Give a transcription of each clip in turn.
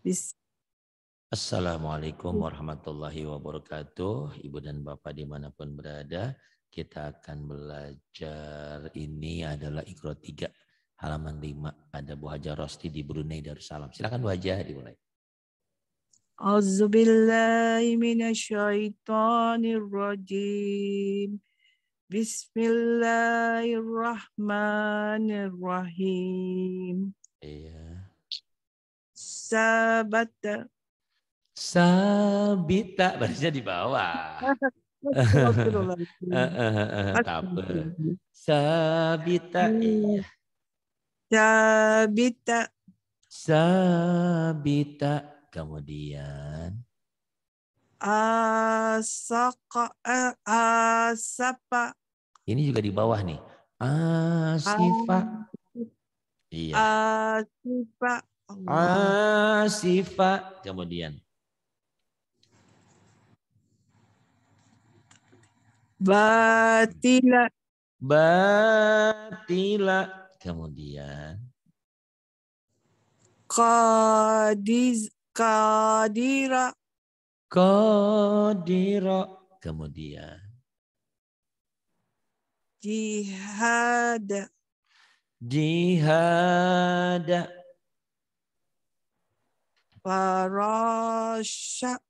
Bis Assalamualaikum hmm. warahmatullahi wabarakatuh. Ibu dan Bapak dimanapun berada, kita akan belajar ini adalah ikro 3, halaman 5. Ada Bu Haja Rosti di Brunei Darussalam. Silakan Bu Haja dimulai. Auzubillahiminasyaitonirrojim. Bismillahirrahmanirrahim. Iya sabata. Sabita barisnya di bawah. Taper. Sabita. Iya. Sabita. Sabita. Kemudian. Asaka. Eh, Asapa. Ini juga di bawah nih. Ah, Asifa. Iya. Asifa. Asifa. Kemudian. Batila. Batila. Kemudian. Kadiz. Kadira. Kadira. Kemudian. Jihad. Jihad. Parasha.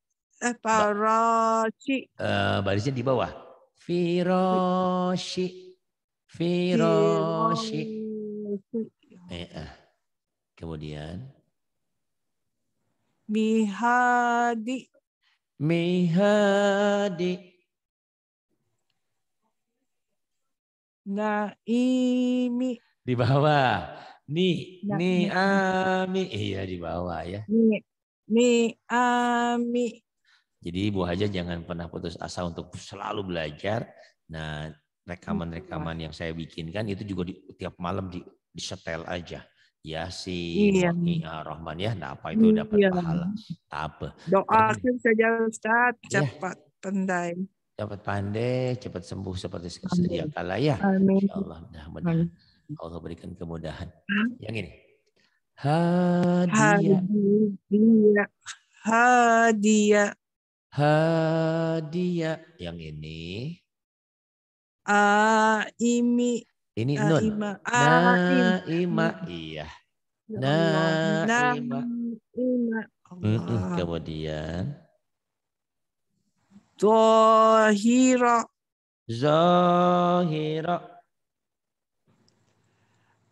eh parashi. Uh, eh, barisnya di bawah. Firoshi. Firoshi. Eh, ah. Kemudian Mihadi. Mihadi. Naimi. Di bawah. Ni, ya, ami. Iya di bawah ya. Ni, ni ami. Jadi Bu Haja jangan pernah putus asa untuk selalu belajar. Nah, rekaman-rekaman iya. yang saya bikinkan itu juga di, tiap malam di, di setel aja. Ya iya. Nia, ah, Rahman ya. Nah, apa itu iya, dapat iya. pahala? Apa? Doakan saja Ustaz cepat ya. pandai. Cepat pandai, cepat sembuh seperti sedia kala ya. Amin. Insyaallah. Nah, Allah berikan kemudahan. Hmm? Yang ini. Hadiah. Hadiah. Hadiah. Hadiah. Yang ini. Aimi. Ini A nun. Naima. Naima. Iya. Ya Naima. Naima. Allah. Kemudian. zahira zahira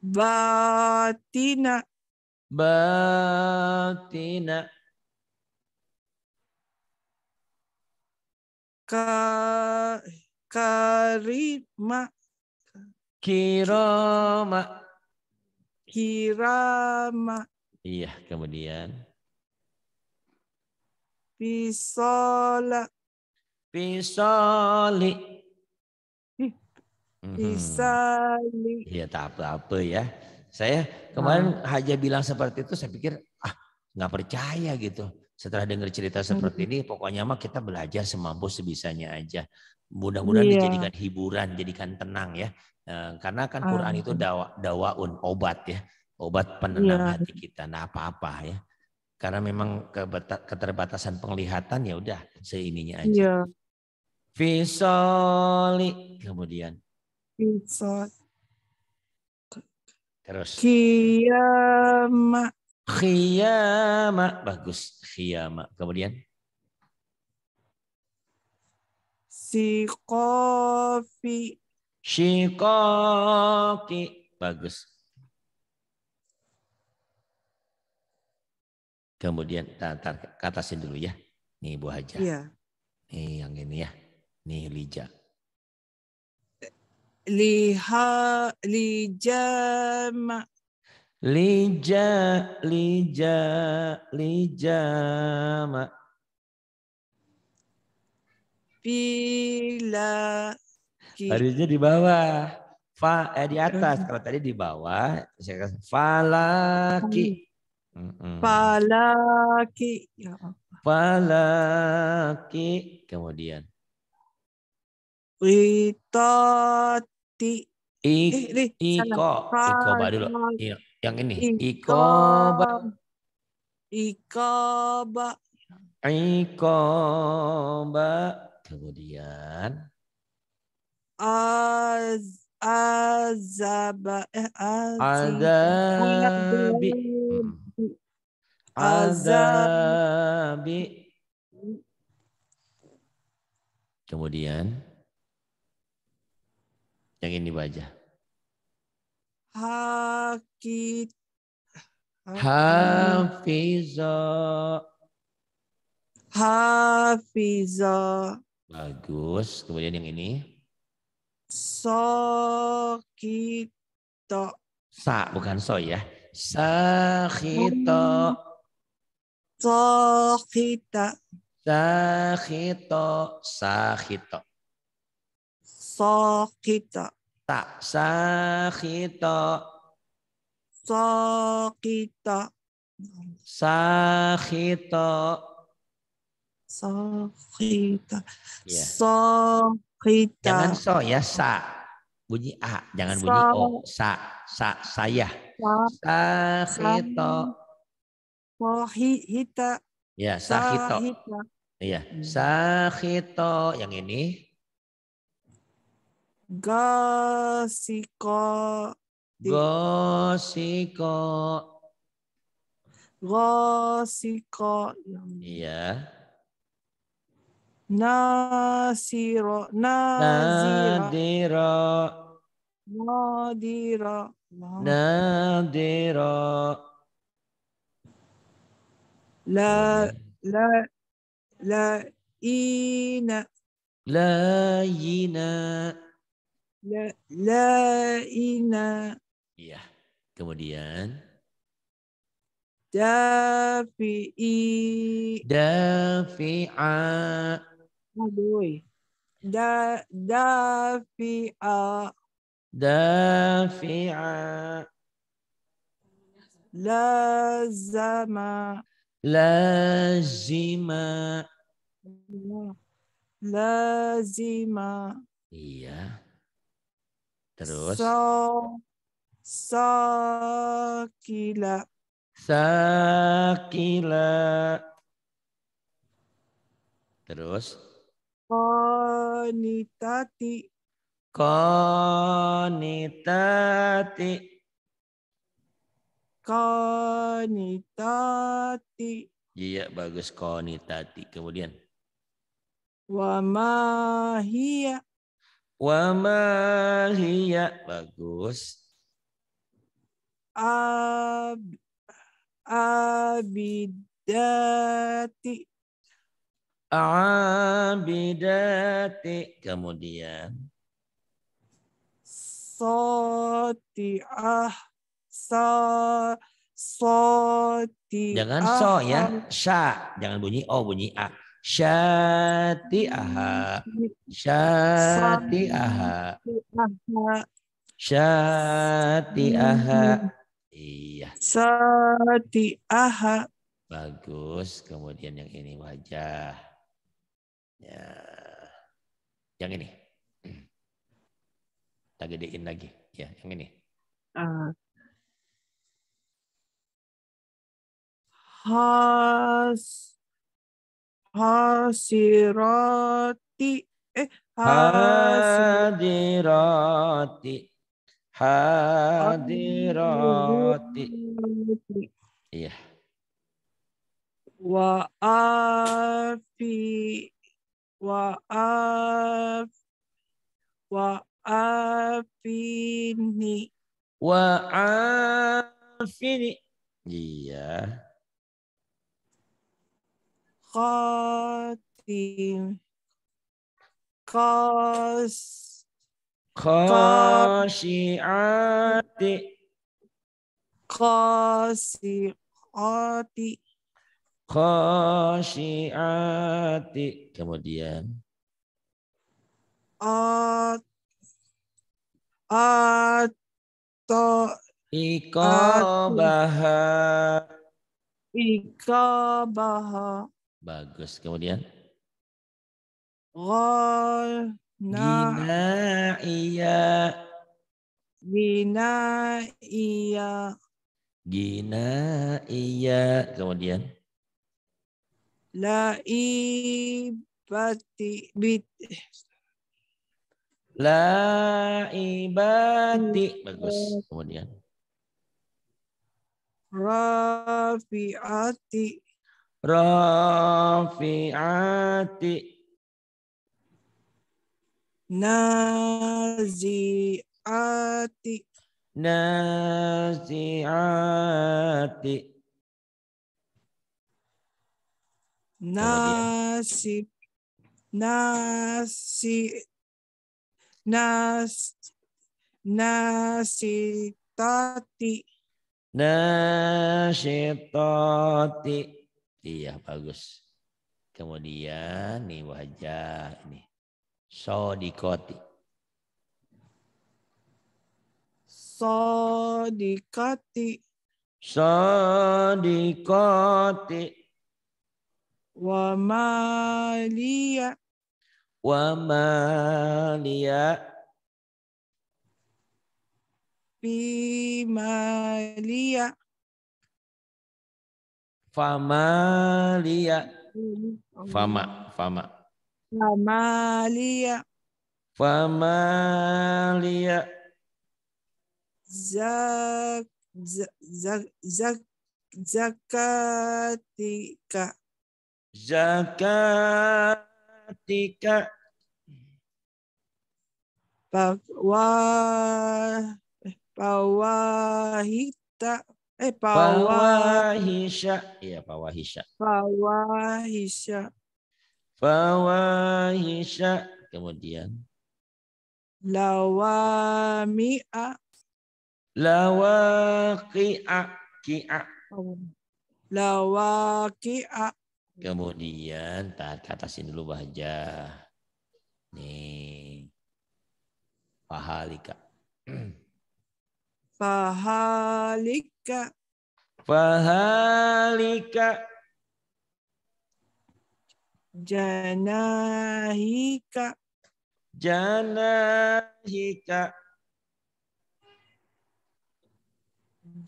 batina batina ka karima kirama kirama iya kemudian pisola pisoli Visoli, mhm. Iya tak apa-apa ya. Saya kemarin ah. Haja bilang seperti itu saya pikir ah nggak percaya gitu. Setelah dengar cerita seperti hmm. ini pokoknya mah kita belajar semampu sebisanya aja. Mudah-mudahan yeah. dijadikan hiburan, jadikan tenang ya. Eh, karena kan Quran Amin. itu ah. dawa dawaun obat ya. Obat iya. penenang yeah. hati kita. Nah apa-apa ya. Karena memang keterbatasan penglihatan ya udah seininya aja. Yeah. kemudian Kisot. Terus. khiyama Khiyama. Bagus. Khiyama. Kemudian. Sikofi. Sikoki. Bagus. Kemudian tar, tar, katasin dulu ya. Nih Bu Haja. Iya. Nih yang ini ya. Nih Lija liha lijam lija lija lijama bila harusnya di bawah fa eh, di atas kalau tadi di bawah saya kasih falaki falaki ya falaki kemudian Witot Ti I, eh, di, Iko salah. Iko ba dulu. Iya, yang ini Iko ba Iko ba Iko ba kemudian az azab, eh, Azab, hmm. azab. kemudian yang ini baca. Haki Hafizo. Hafizo. Bagus. Kemudian yang ini. Sokito. Sa, bukan so ya. Sakito. Sokita. Sakito. Sakito. Sakita. Ta sakita. Sakita. Sakita. Sakita. Iya. Sakita. Jangan so ya, sa. Bunyi a, jangan bunyi o. Sa, sa, saya. Sakita. Sakita. Ya, sakita. Iya, iya hmm. sahito. Yang ini Gosiko, Gosiko. Gosiko. Iya. Nasiro. Nazira. Nadira. Nadira. La la la ina. La ina. La, la ina. Iya. Kemudian dafi'i dafi'a aduh da dafi'a dafi'a lazama lazima lazima iya Terus. So sakila. Sakila. Terus. Konitati. Konitati. Konitati. Iya, bagus konitati. Kemudian. Wamahia. Wa ma hiya. Bagus. Ab, abidati. Abidati. Kemudian. Sotiah. So, sotiah. Jangan so ya. sha Jangan bunyi O, bunyi A syati'aha syati'aha syati'aha iya syati'aha bagus kemudian yang ini wajah ya yang ini kita gedein lagi ya yang ini uh. Ah. has hasirati eh hadirati hadirati iya wa afi wa af wa afini wa afini iya qatim qas khasyiati khasyiati khasyiati kemudian at atau ikobaha ikobaha Bagus. Kemudian? Gol. Gina iya. Gina iya. Gina iya. Kemudian? Laibati bit. Laibati. Bagus. Kemudian? Rafiati rafi'ati naziati naziati nasi nasi nas nasi tati. Iya, bagus. Kemudian nih wajah ini. Sodikoti. Sodikati. Sodikoti. wamalia, wamalia, Wa maliya. Famalia. Fama, fama. Famalia. Famalia. Zak, zak, zak, zakatika. Zakatika. Bawa, eh, pawahita Eh, Pawahisha. Iya, Pawahisha. Pawahisha. Pawahisha. Kemudian. Lawami'a. Lawaki'a. Ki'a. Lawaki'a. Kemudian taat ke atasin dulu bahja. Nih. Pahalika. Fahalika. Fahalika. Janahika. Janahika.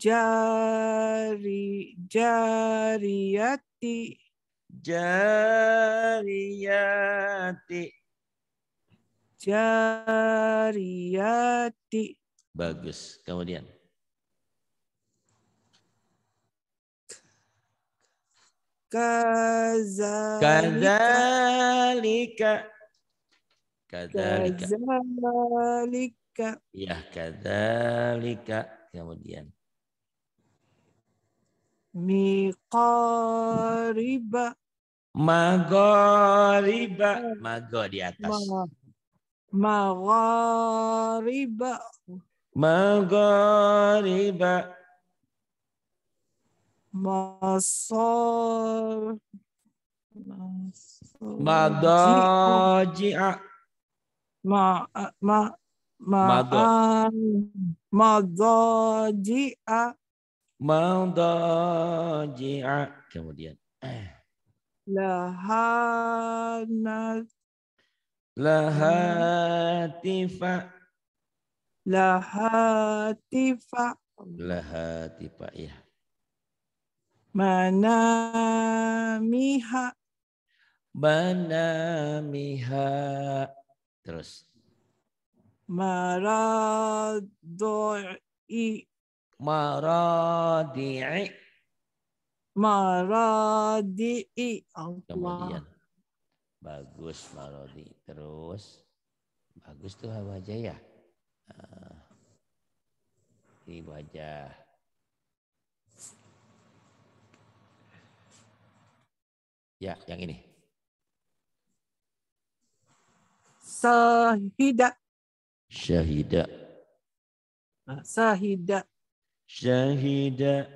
Jari, Jariati. Jariati. jariati. Bagus. Kemudian. Kazalika. Kazalika. Kazalika. Ya, kazalika. Kemudian. Miqariba. Magariba, eh. Mago di atas. Magariba. Maghariba. Masor. Madaji'a. Ma, ma, ma, Madaji'a. Madaji'a. Kemudian. Lahanat. Lahatifa lahatifa lahatifa ya manamiha manamiha terus maradoi maradi'i maradi'i kemudian bagus maradi terus bagus tuh aja ya Eh, ini wajah ya yang ini sahida syahida ah, sahida syahida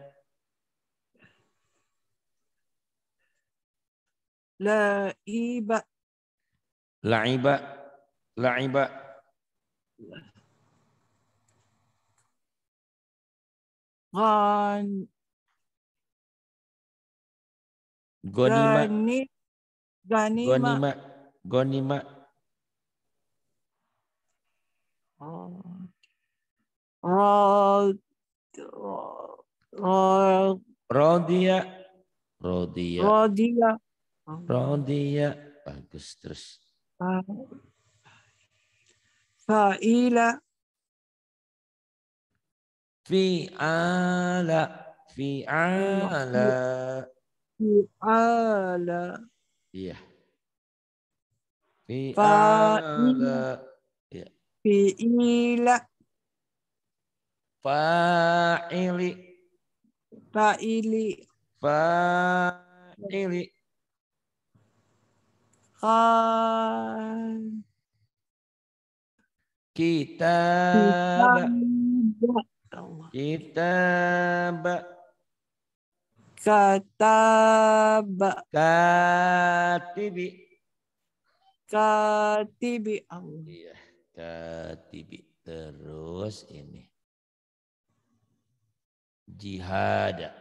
laiba laiba laiba Ghan... Gonima. Gani, ganima. Gonima. Gonima. Oh. Rod, rod, Rodia. Rodia. Rodia. Rodia. Bagus terus. Faila. Fi Fi Ala, Ala, Fi Ala, Iya. Fi Ala, Iya. ila Fa'ili. Fa'ili. Fa'ili. Kita. Kita. Kitab. Katab. Katibi. Katibi. Allah. Iya. Katibi. Terus ini. Jihada.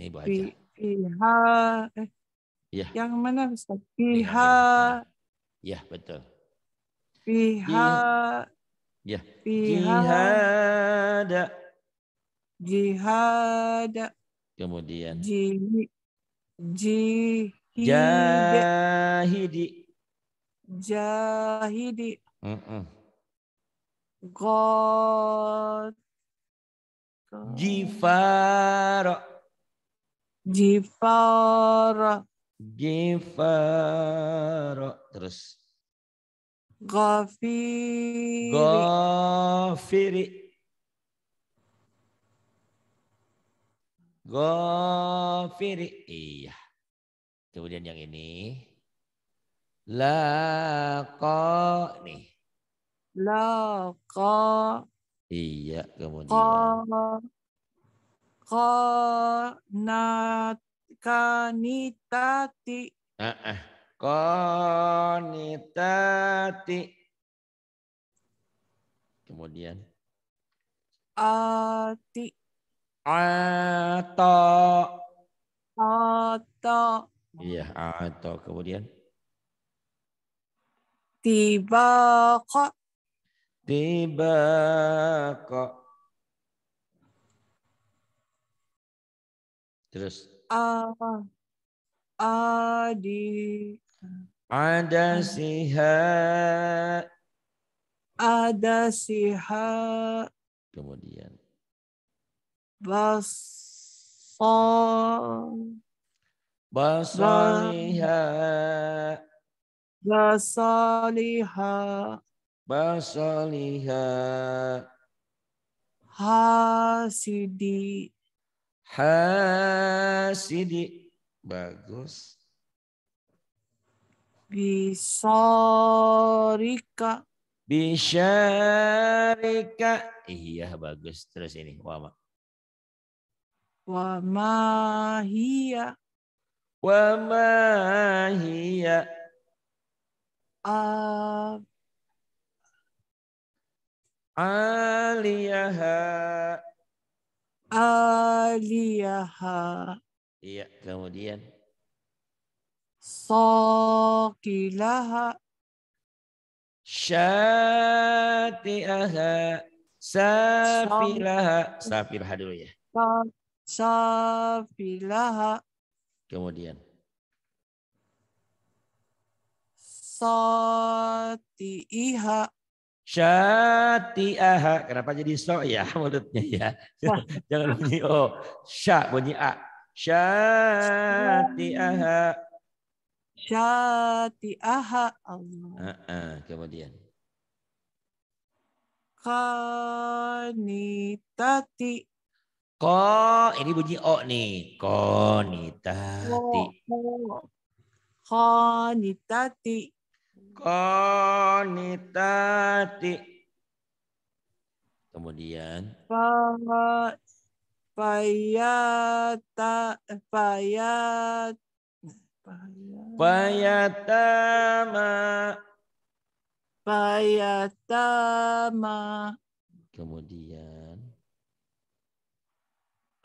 Ini baca. fiha Eh. Ya. Yang mana Ustaz? Ya, betul. fiha Ya. Jihada. Jihada. Kemudian. Jihad. Ji. Jahidi. Jahidi. Mm -mm. God. Jifara. Jifara. Jifara. Terus. Ghafiri. Ghafiri. Ghafiri. Iya. Kemudian yang ini. Laqa. Nih. Laqa. Iya. Kemudian. Qa. Qa. Nat. Kanitati. uh ah. -uh konitati. Kemudian. Ati. atau, Ato. Iya, atau, Kemudian. Tiba kok. Tiba kok. Terus. Uh, adi ada siha. Ada siha. Kemudian. Basol. liha. Basoliha. liha. Hasidi. Hasidi. Bagus. Bisarika. Bisarika. Iya bagus. Terus ini wama. Wama hiya. Wama hiya. Uh, Aliyaha. Aliyaha. Iya, kemudian saqilaha syati'aha safilaha safilaha dulu ya safilaha kemudian sati'iha Syati'aha. Kenapa jadi so ya mulutnya ya. Jangan bunyi oh, Sya bunyi a. Syati'aha syati'aha Allah. Uh -uh. Kemudian. Kanitati. Ko, ini bunyi O nih. Konitati. Konitati. Konitati. Kemudian. Pa, payata, payata Payatama. Payatama. Kemudian.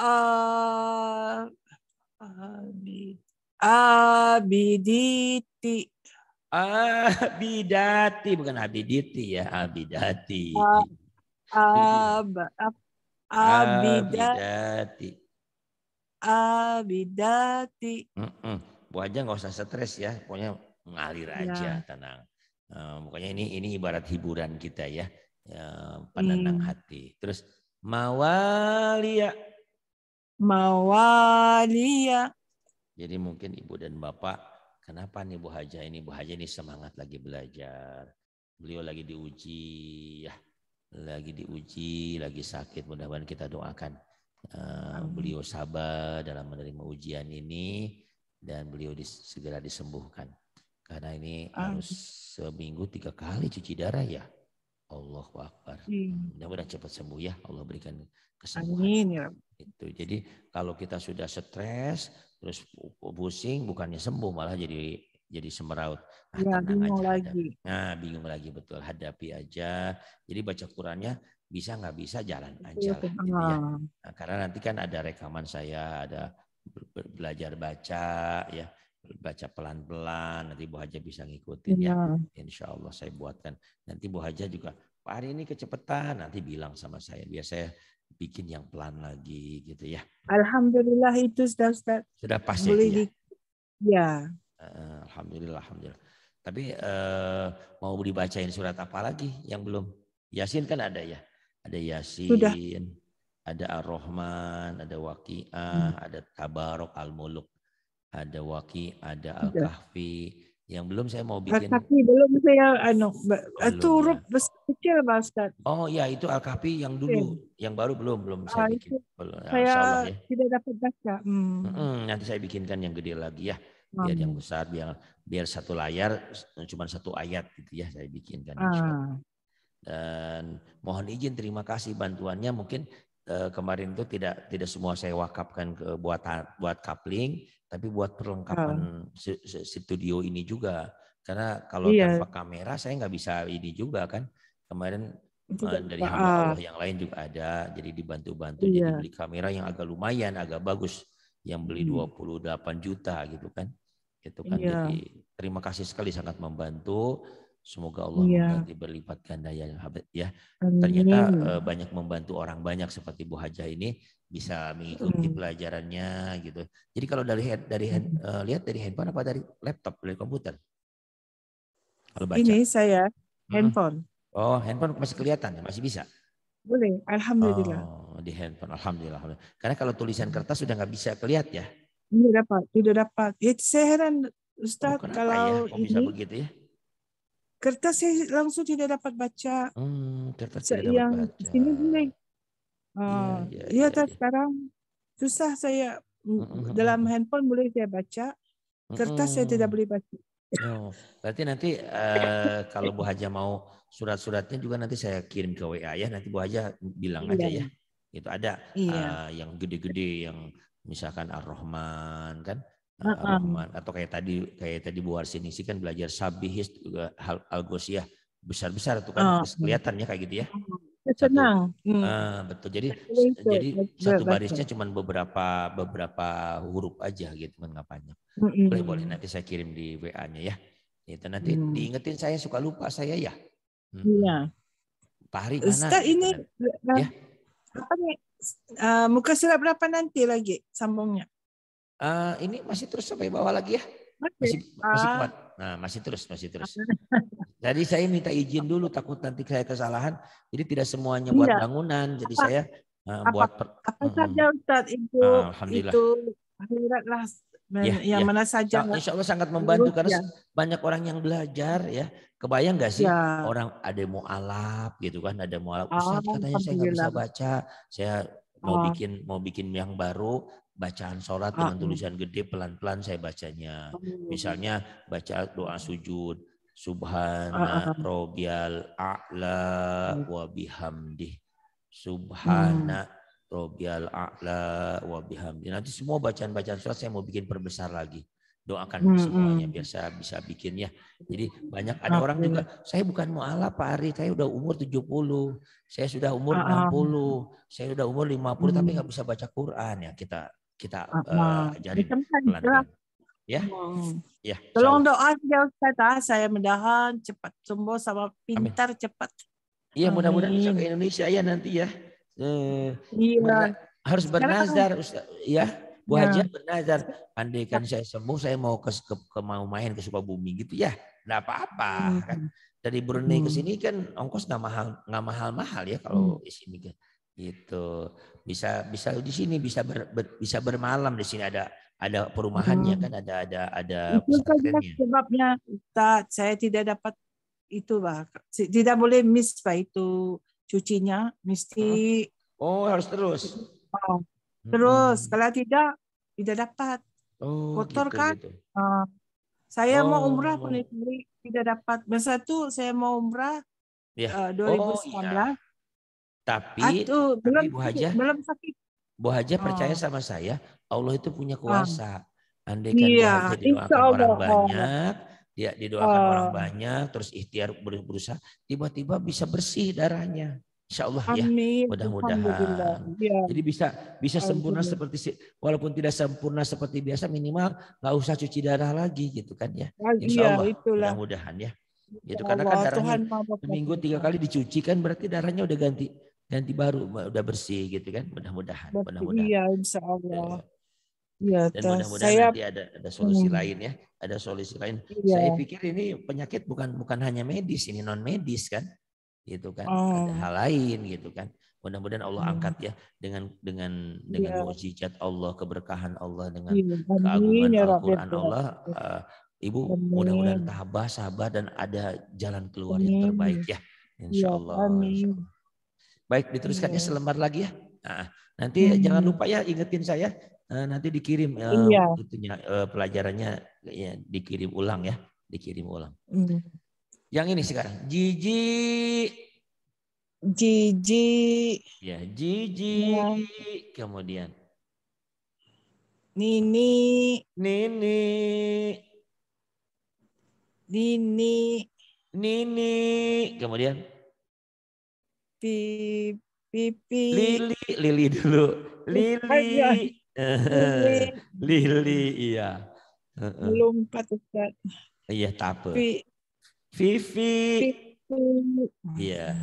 Uh, abid, abiditi. Abidati bukan abiditi ya abidati. Ab, ab, ab, abidati. Abidati. abidati. Mm -mm. Bu Haja nggak usah stres ya, pokoknya ngalir iya. aja, ya. tenang. Uh, pokoknya ini ini ibarat hiburan kita ya, uh, penenang hmm. hati. Terus mawalia, mawalia. Jadi mungkin ibu dan bapak, kenapa nih Bu Haja ini Bu Haja ini semangat lagi belajar, beliau lagi diuji ya, lagi diuji, lagi sakit. Mudah-mudahan kita doakan uh, beliau sabar dalam menerima ujian ini dan beliau dis, segera disembuhkan. Karena ini Amin. harus seminggu tiga kali cuci darah ya. Allah Akbar. Iya. Mudah-mudahan cepat sembuh ya. Allah berikan kesembuhan. Amin ya. Itu. Jadi kalau kita sudah stres, terus pusing, bukannya sembuh malah jadi jadi semeraut. Nah, ya, bingung aja. Lagi. Nah, bingung lagi betul. Hadapi aja. Jadi baca Qurannya bisa nggak bisa jalan iya, aja lah. Gitu ya. nah, karena nanti kan ada rekaman saya, ada belajar baca ya baca pelan-pelan nanti Bu Haja bisa ngikutin ya. ya Insya Allah saya buatkan nanti Bu Haja juga Pak hari ini kecepatan nanti bilang sama saya biar saya bikin yang pelan lagi gitu ya Alhamdulillah itu sudah sudah, sudah pasti ya, ya. Eh, alhamdulillah Alhamdulillah tapi uh, mau dibacain surat apa lagi yang belum Yasin kan ada ya ada Yasin sudah. Ada Ar-Rahman, ada Waqi'ah, hmm. ada Tabarok Al-Muluk, ada Waqi, ada Al-Kahfi. Yang belum saya mau bikin. Al-Kahfi belum saya anu oh, itu huruf ya. kecil Pak Oh iya itu Al-Kahfi yang dulu, ya. yang baru belum belum ah, saya ah, bikin. Belum. Ya, saya Allah, ya. tidak dapat baca. Hmm. Hmm, nanti saya bikinkan yang gede lagi ya biar yang hmm. besar biar biar satu layar cuma satu ayat gitu ya saya bikinkan ah. dan mohon izin terima kasih bantuannya mungkin Eh, kemarin itu tidak tidak semua saya wakafkan ke buat buat coupling, tapi buat perlengkapan uh. studio ini juga. Karena kalau iya. tanpa kamera saya nggak bisa ini juga kan. Kemarin eh, juga, dari hamba Allah yang lain juga ada, jadi dibantu-bantu. Iya. Jadi beli kamera yang agak lumayan, agak bagus, yang beli hmm. 28 juta gitu kan. Itu kan iya. jadi terima kasih sekali sangat membantu Semoga Allah ya. berlipat ganda ya, ya. Amin. Ternyata uh, banyak membantu orang banyak seperti Bu Haja ini bisa mengikuti hmm. pelajarannya gitu. Jadi kalau dari head, dari head, uh, lihat dari handphone apa dari laptop dari komputer? Kalau baca. Ini saya hmm. handphone. Hmm. Oh handphone masih kelihatan ya masih bisa. Boleh, alhamdulillah. Oh, di handphone, alhamdulillah. alhamdulillah. Karena kalau tulisan kertas sudah nggak bisa kelihat ya. Tidak dapat, tidak dapat. Ya, saya heran Ustaz oh, kalau ya? ini. Bisa begitu ya? Kertas saya langsung tidak dapat baca. Hmm, kertas saya yang dapat baca. Sini sini. Uh, ya, ya, ya, ya, sekarang susah saya mm, dalam handphone boleh saya baca. Kertas saya tidak boleh baca. Oh, berarti nanti uh, kalau Bu Haja mau surat-suratnya juga nanti saya kirim ke WA ya. Nanti Bu Haja bilang ya. aja ya. Iya. Itu ada iya. uh, yang gede-gede yang misalkan Ar-Rahman kan Rahman atau kayak tadi kayak tadi Bu Arsini sih kan belajar sabihis juga hal algosiah besar-besar tuh kan oh. Iya. kelihatannya kayak gitu ya. ya senang. hmm. uh, betul. Jadi betul, jadi betul, satu barisnya cuma beberapa beberapa huruf aja gitu kan nggak panjang. Hmm. Boleh boleh nanti saya kirim di WA-nya ya. Itu nanti hmm. diingetin saya suka lupa saya ya. Hmm. Iya. Hmm. Pak Hari mana? Ustaz gitu ini kan. eh, ya? apa nih? Uh, muka surat berapa nanti lagi sambungnya? Eh, ini masih terus sampai bawah lagi ya? Masih, masih eh. kuat. Nah, masih terus, masih terus. Ah. Jadi saya minta izin dulu takut nanti saya kesalahan. Jadi tidak semuanya buat iya. bangunan. Jadi apa, saya eh, apa, buat per, apa hmm. saja Ustaz itu itu akhiratlah ya, yang ya. mana saja. Nah, insya Allah sangat membantu ya. karena banyak orang yang belajar ya. Kebayang gak sih ya. orang ada mau alap gitu kan, ada mau alap. Ustaz katanya saya nggak bisa baca, saya mau oh. bikin mau bikin yang baru bacaan sholat ah, dengan mm. tulisan gede pelan-pelan saya bacanya. Oh. Misalnya baca doa sujud. Subhana ah, ah, robial hmm. hmm. a'la wa bihamdi. Subhana robial a'la wa bihamdi. Nanti semua bacaan-bacaan sholat saya mau bikin perbesar lagi. Doakan hmm, semuanya biar saya bisa bikin ya. Jadi banyak ada orang juga, saya bukan mu'ala Pak Ari, saya udah umur 70, saya sudah umur 60, saya sudah umur 50 tapi nggak bisa baca Quran ya kita kita uh, ah, eh, ah. ajarin pelan-pelan. Ya. Hmm. Ya. Tolong doa ya Ustaz, ah. saya mudahan cepat sembuh sama pintar Amin. cepat. Iya, mudah-mudahan bisa ke Indonesia ya nanti ya. Hmm. iya. Kan iya ya. Harus bernazar Ustaz, kan ya. Bu Haji nah. bernazar, andaikan saya sembuh saya mau ke, ke, ke mau main ke Sukabumi gitu ya. Enggak apa-apa hmm. kan. Dari Brunei hmm. ke sini kan ongkos nggak mahal nggak mahal-mahal ya kalau hmm. di sini kan gitu bisa bisa di sini bisa ber, ber, bisa bermalam di sini ada ada perumahannya hmm. kan ada ada ada itu sebabnya tak saya tidak dapat itu pak tidak boleh miss pak itu cucinya mesti hmm. oh, harus terus oh, hmm. terus hmm. kalau tidak tidak dapat oh, kotor gitu, kan gitu. Ah, saya oh. mau umrah pun tidak dapat masa itu saya mau umrah ya. uh, eh, 2019 oh, iya. Tapi, Aduh, tapi belum, Bu Haja, belum sakit. Bu Haja oh. Ah. percaya sama saya, Allah itu punya ah. kuasa. Andai kan iya, Bu Haja didoakan orang Allah. banyak, dia didoakan oh. orang banyak, terus ikhtiar berusaha, tiba-tiba bisa bersih darahnya. Insya Allah ya, Amin. ya, mudah-mudahan. Ya. Jadi bisa bisa Amin. sempurna seperti walaupun tidak sempurna seperti biasa minimal nggak usah cuci darah lagi gitu kan ya. Insya iya, Allah mudah-mudahan ya. itu karena kan darahnya seminggu tiga kali dicuci kan berarti darahnya udah ganti Nanti baru udah bersih gitu kan mudah-mudahan mudah-mudahan iya insya Allah ya, dan mudah-mudahan saya... nanti ada ada solusi hmm. lain ya ada solusi lain ya. saya pikir ini penyakit bukan bukan hanya medis ini non medis kan gitu kan oh. ada ah. hal lain gitu kan mudah-mudahan Allah hmm. angkat ya dengan dengan dengan ya. Allah keberkahan Allah dengan ya. keagungan ya, ya Al-Qur'an Allah uh, Ibu mudah-mudahan tabah sabar dan ada jalan keluar Amin. yang terbaik ya insyaallah ya, Amin. Insya Allah. Baik, diteruskannya ya selembar lagi ya. Nah, nanti hmm. jangan lupa ya ingetin saya eh, nanti dikirim eh, iya. uh, itunya uh, pelajarannya ya, dikirim ulang ya, dikirim ulang. Hmm. Yang ini sekarang Jiji Jiji ya Jiji ya. kemudian Nini Nini Nini Nini kemudian Pipi pi. Lili, Lili dulu. Lili. Lili, Lili iya. Belum empat Ustaz. Iya, tape. Vivi. Iya.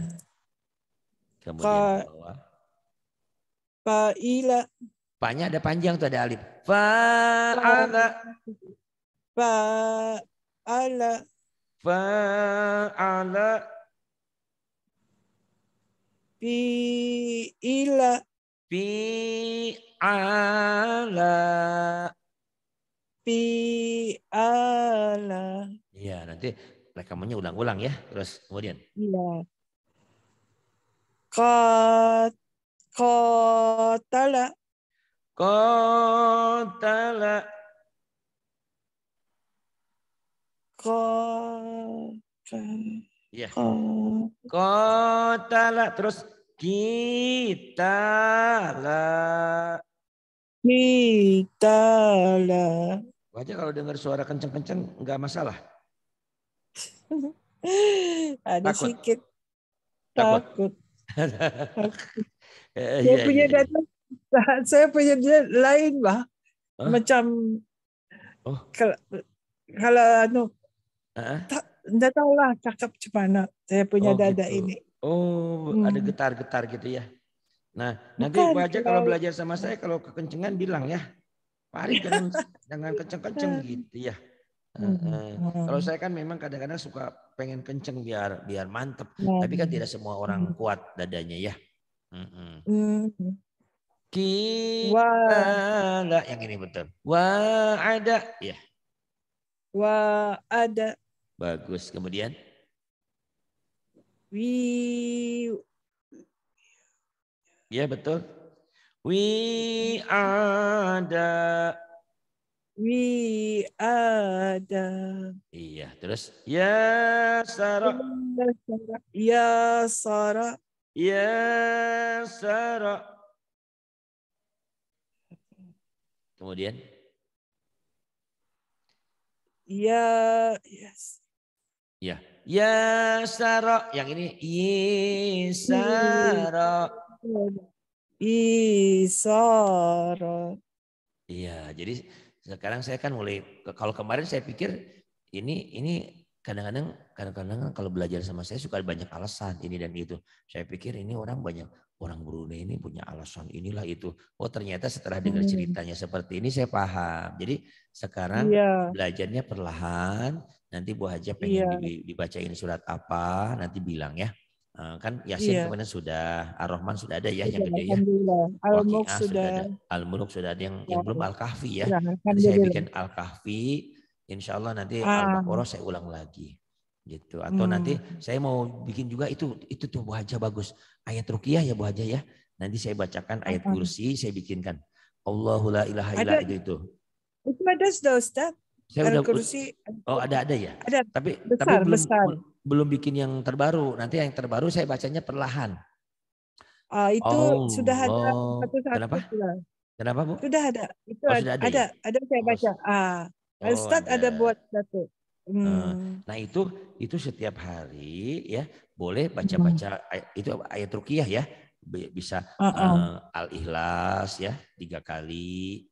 Kemudian pa, bawah. ila Paknya ada panjang tuh ada alif. Fa'ala. Fa'ala. Fa'ala pi ila. pi ala. pi ala. Iya, nanti rekamannya ulang-ulang ya. Terus kemudian. Iya. Kot kotala. Kotala. Kotala. Iya. Yeah. Oh. Kotala terus kita lah. Kita lah. Wajar kalau dengar suara kenceng-kenceng nggak masalah. Ada takut. sedikit takut. takut. Eh, saya, iya, punya iya, iya. data, saya punya data lain bah. Huh? Macam oh. kalau kalau anu, -huh. tak, enggak tahu lah cakep gimana saya punya oh, dada gitu. ini. Oh, hmm. ada getar-getar gitu ya. Nah, Bukan, nanti Ibu aja kalau belajar sama saya kalau kekencengan bilang ya. Pari jangan, jangan kenceng-kenceng nah. gitu ya. Hmm. Kalau saya kan memang kadang-kadang suka pengen kenceng biar biar mantep. Hmm. Tapi kan tidak semua orang hmm. kuat dadanya ya. Hmm. Hmm. Kita yang ini betul. wah ada ya. wah ada Bagus. Kemudian? We Ya betul. We ada. We ada. Iya, terus ya Sarah. Ya Sarah. Ya Sarah. Ya, Kemudian ya yes. Ya. Ya saro. Yang ini isaro. Isaro. Iya, jadi sekarang saya kan mulai kalau kemarin saya pikir ini ini kadang-kadang kadang-kadang kalau belajar sama saya suka banyak alasan ini dan itu. Saya pikir ini orang banyak orang Brunei ini punya alasan inilah itu. Oh ternyata setelah dengar hmm. ceritanya seperti ini saya paham. Jadi sekarang iya. belajarnya perlahan Nanti Bu Haja iya. pengen yeah. dibacain surat apa, nanti bilang ya. Eh, kan Yasin yeah. kemarin sudah, Ar-Rahman sudah ada ya yang gede ya. Al-Mulk sudah. ada. Al-Mulk sudah ada yang, ya. yang belum Al-Kahfi ya. ya nanti saya bikin Al-Kahfi, insya Allah nanti ah. Al-Baqarah saya ulang lagi gitu atau hmm. nanti saya mau bikin juga itu itu tuh Bu Haja bagus ayat rukiah ya Bu Haja ya nanti saya bacakan ayat ah. kursi saya bikinkan Allahu la itu itu ada sudah Ustaz saya udah kursi. Oh, ada ada ya. Ada. Tapi besar, tapi belum besar. belum bikin yang terbaru. Nanti yang terbaru saya bacanya perlahan. Uh, itu oh, sudah ada oh. satu satu. Kenapa? Sudah. Kenapa bu? Sudah ada. Itu oh, ada, ada, ya? ada. saya oh, baca. Oh, ah, oh, oh, ada. ada buat satu. Hmm. Ah, nah itu itu setiap hari ya boleh baca-baca hmm. itu ayat rukiah ya bisa uh ah, -uh. uh, eh, al ikhlas ya tiga kali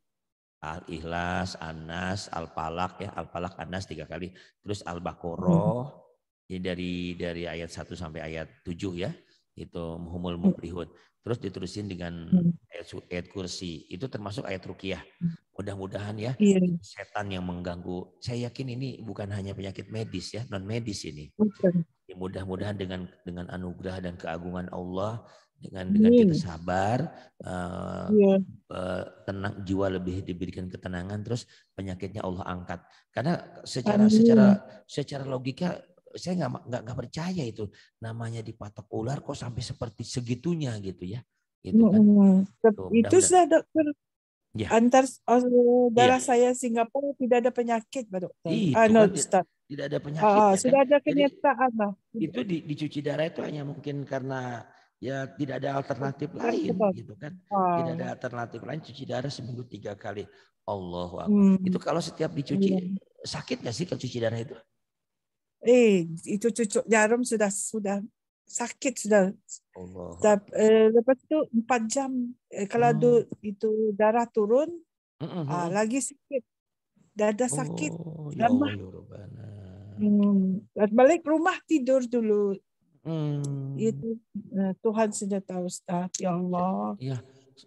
Al-Ikhlas, Anas, al Palak ya, al Palak Anas tiga kali. Terus Al-Baqarah hmm. Ya, dari dari ayat 1 sampai ayat 7 ya. Itu humul muflihun. Terus diterusin dengan hmm. ayat, ayat kursi. Itu termasuk ayat rukiah. Hmm. Mudah-mudahan ya iya. setan yang mengganggu. Saya yakin ini bukan hanya penyakit medis ya, non medis ini. Ya, mudah-mudahan dengan dengan anugerah dan keagungan Allah dengan dengan kita sabar uh, uh, tenang jiwa lebih diberikan ketenangan terus penyakitnya Allah angkat karena secara Amin. secara secara logika saya nggak nggak nggak percaya itu namanya dipatok ular kok sampai seperti segitunya gitu ya gitu kan Tuh, itu sudah dokter ya. antar oh, darah ya. saya Singapura tidak ada penyakit baru ah, no, tidak, ada ah, penyakit tidak ya, sudah kan? ada kenyataan itu di, dicuci darah itu hanya mungkin karena ya tidak ada alternatif lain gitu kan oh. tidak ada alternatif lain cuci darah seminggu tiga kali Allah hmm. itu kalau setiap dicuci hmm. sakit nggak sih kalau cuci darah itu eh itu cucuk jarum sudah sudah sakit sudah Allah. sudah eh, lepas itu empat jam eh, kalau hmm. du, itu darah turun hmm. hmm ah, hmm. lagi sakit dada sakit oh, lemah ya hmm. balik rumah tidur dulu Hmm. Itu eh, Tuhan sudah tahu Ustaz, ya Allah. Ya.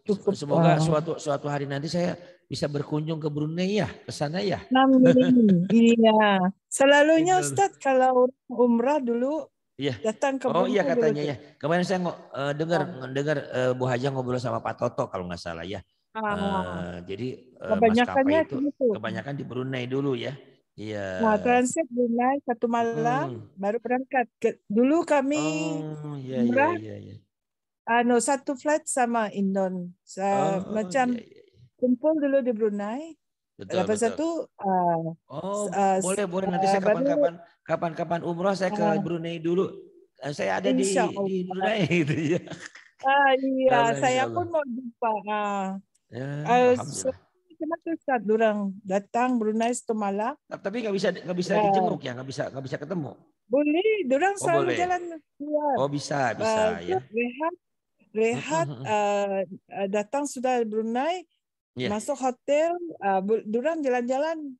Cukup Semoga suatu suatu hari nanti saya bisa berkunjung ke Brunei ya, ke sana ya. Amin. iya. Selalunya Ustadz kalau umrah dulu Iya. Datang ke oh, Brunei Oh iya katanya ya. Kemarin saya uh, dengar ah. dengar uh, Bu Haja ngobrol sama Pak Toto kalau nggak salah ya. Ah. jadi uh, kebanyakannya itu, itu kebanyakan di Brunei dulu ya. Iya. Nah, transit di satu malam hmm. baru berangkat. Dulu kami oh, yeah, iya, murah, yeah, yeah. Uh, Ano, satu flight sama Indon. Uh, oh, macam yeah, yeah. Iya. kumpul dulu di Brunei. Betul, Lepas betul. satu uh, Oh, uh, boleh boleh nanti ah, saya kapan-kapan kapan-kapan umroh saya ke uh, Brunei dulu. Eh, saya ada di, di Brunei gitu ya. Uh, iya, Allah, saya pun mau jumpa. Uh, Ya, uh, tu Ustaz orang datang Brunei Setemala? Tapi nggak bisa nggak bisa ya. dijenguk ya, nggak bisa nggak bisa ketemu. Boleh, orang oh, selalu boleh. jalan keluar. Oh bisa eh, bisa uh, ya. Rehat, rehat uh, datang sudah Brunei, yeah. masuk hotel, uh, orang jalan-jalan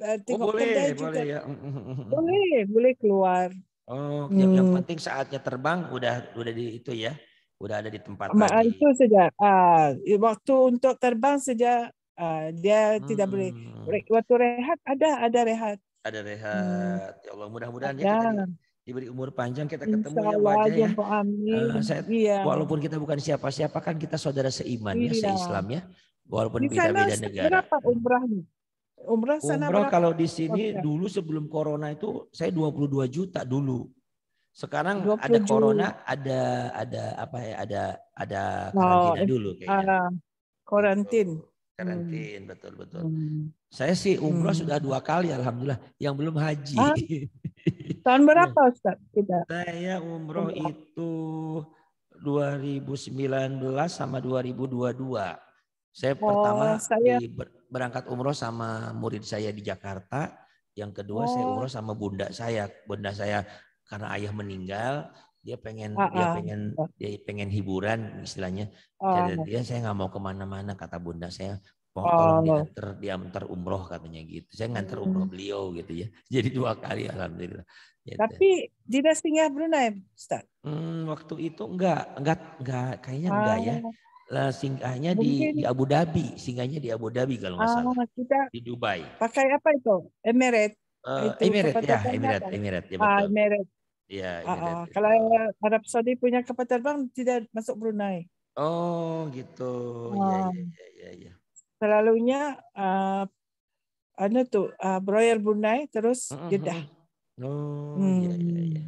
uh, tengok oh, boleh, kedai boleh, juga. Ya. boleh, boleh keluar. Oh, hmm. yang, yang hmm. penting saatnya terbang udah udah di itu ya udah ada di tempat Ma, tadi. Itu saja. Uh, waktu untuk terbang saja Uh, dia hmm. tidak boleh hmm. waktu rehat ada ada rehat. Ada rehat. Hmm. Ya Allah mudah-mudahan ya kita diberi umur panjang kita ketemu ya Allah, ya wajah ya. Amin. Uh, saya, iya. Walaupun kita bukan siapa-siapa kan kita saudara seiman ya, iya. ya seislam ya. Walaupun beda-beda negara. Berapa umrahnya? Umrah sana umrah berapa? kalau di sini umrah. dulu sebelum corona itu saya 22 juta dulu. Sekarang ada corona, ada ada apa ya, ada ada oh, karantina oh, dulu eh, kayaknya. Uh, karantin. Gitu karantin hmm. betul betul. Hmm. Saya sih umroh hmm. sudah dua kali alhamdulillah, yang belum haji. Ah, tahun berapa iya. Ustaz kita? Saya umroh, Tidak. itu 2019 sama 2022. Saya oh, pertama saya... berangkat umroh sama murid saya di Jakarta, yang kedua oh. saya umroh sama bunda saya. Bunda saya karena ayah meninggal, dia pengen uh, uh, dia pengen iya. dia pengen hiburan istilahnya uh, oh, Jadi iya. dia saya nggak mau kemana-mana kata bunda saya mohon tolong uh, diantar diantar umroh katanya gitu saya nganter hmm. umroh beliau gitu ya jadi dua kali alhamdulillah gitu. tapi dinas tinggal Brunei Ustaz? Hmm, waktu itu enggak enggak enggak kayaknya enggak ya ah. lah singgahnya di, di Abu Dhabi, singgahnya di Abu Dhabi kalau nggak salah. Ah, kita di Dubai. Pakai apa itu? Emirates. Eh, uh, Emirates ya, Emirates, Emirates ya ah, Emirates. Ya kalau Arab Saudi punya kapal terbang tidak masuk Brunei. Oh gitu. Iya um, iya iya. Ya, ya. Selalunya uh, ada anu tuh uh, Royal Brunei terus uh, uh, Jeddah. Oh iya hmm. iya iya. iya.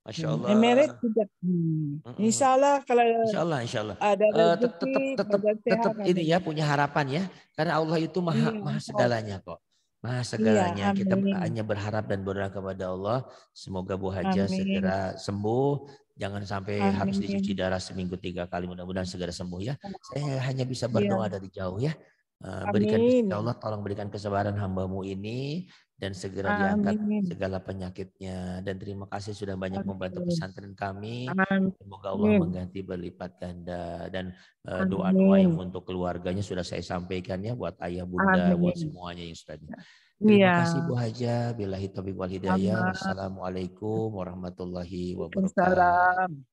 Masya hmm. Allah. merek tidak. Hmm. Insya Allah kalau Insya Allah, Insya Allah. Ada uh, tetap tetap tetap ini ya punya harapan ya, karena Allah itu maha iya. maha segalanya kok. Maha iya, segalanya. Iya, kita hanya berharap dan berdoa kepada Allah semoga Bu Haja amin. segera sembuh. Jangan sampai amin. harus dicuci darah seminggu tiga kali. Mudah-mudahan segera sembuh ya. Saya hanya bisa iya. berdoa iya. dari jauh ya. Eh, berikan Allah tolong berikan kesabaran hambamu ini dan segera Amin. diangkat segala penyakitnya dan terima kasih sudah banyak membantu pesantren kami semoga Allah Amin. mengganti berlipat ganda dan uh, doa-doa yang untuk keluarganya sudah saya sampaikan ya buat ayah bunda Amin. buat semuanya yang sudah ya. Terima ya. kasih Bu Haja. Bila Hitobi wal hidayah. Wassalamualaikum warahmatullahi wabarakatuh.